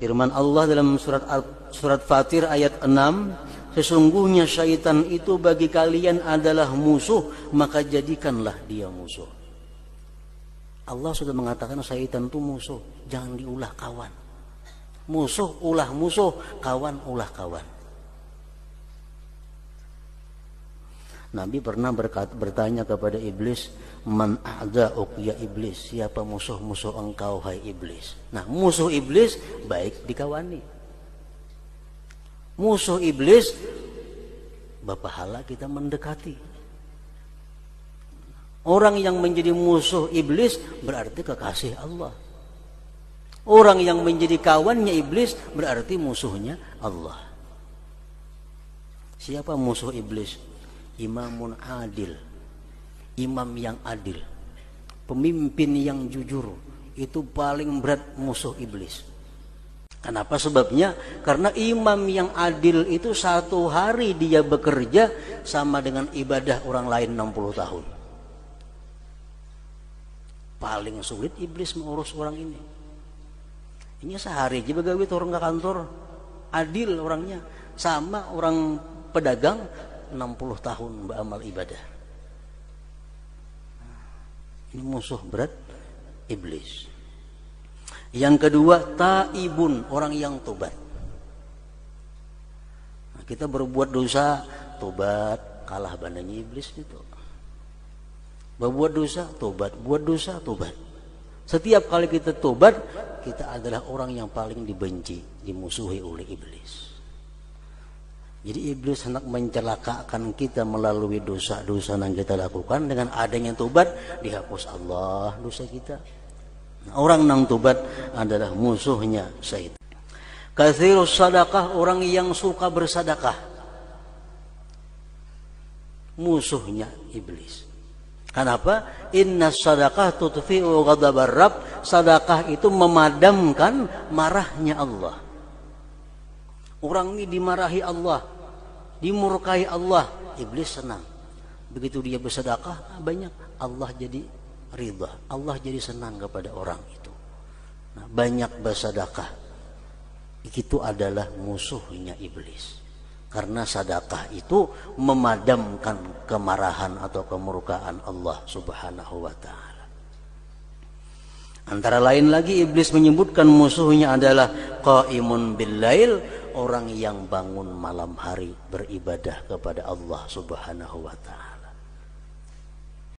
Firman Allah dalam surat surat Fatir ayat 6, sesungguhnya syaitan itu bagi kalian adalah musuh, maka jadikanlah dia musuh. Allah sudah mengatakan syaitan itu musuh, jangan diulah kawan. Musuh ulah musuh, kawan ulah kawan. Nabi pernah berkata, bertanya kepada iblis, "Man ada ya iblis? Siapa musuh-musuh engkau hai iblis?" Nah, musuh iblis baik dikawani. Musuh iblis bapak hala kita mendekati. Orang yang menjadi musuh iblis berarti kekasih Allah. Orang yang menjadi kawannya iblis berarti musuhnya Allah. Siapa musuh iblis? imamun adil imam yang adil pemimpin yang jujur itu paling berat musuh iblis Kenapa sebabnya? Karena imam yang adil itu satu hari dia bekerja sama dengan ibadah orang lain 60 tahun. Paling sulit iblis mengurus orang ini. Ini sehari aja begawi turun ke kantor. Adil orangnya. Sama orang pedagang 60 tahun beramal ibadah. Ini musuh berat iblis. Yang kedua, taibun, orang yang tobat. Nah, kita berbuat dosa, tobat, kalah bandanya iblis itu. Berbuat dosa, tobat, buat dosa, tobat. Setiap kali kita tobat, kita adalah orang yang paling dibenci, dimusuhi oleh iblis. Jadi iblis hendak mencelakakan kita melalui dosa-dosa yang kita lakukan dengan adanya tobat dihapus Allah dosa kita. Orang yang tobat adalah musuhnya syaitan. Kathirus sadakah orang yang suka bersadakah. Musuhnya iblis. Kenapa? Inna sadakah tutfi'u ghadabar Sadakah itu memadamkan marahnya Allah. Orang ini dimarahi Allah, dimurkai Allah, iblis senang. Begitu dia bersedekah banyak, Allah jadi ridha, Allah jadi senang kepada orang itu. Nah, banyak bersedekah itu adalah musuhnya iblis. Karena sedekah itu memadamkan kemarahan atau kemurkaan Allah Subhanahu wa taala. Antara lain lagi iblis menyebutkan musuhnya adalah qaimun bil lail orang yang bangun malam hari beribadah kepada Allah Subhanahu wa taala.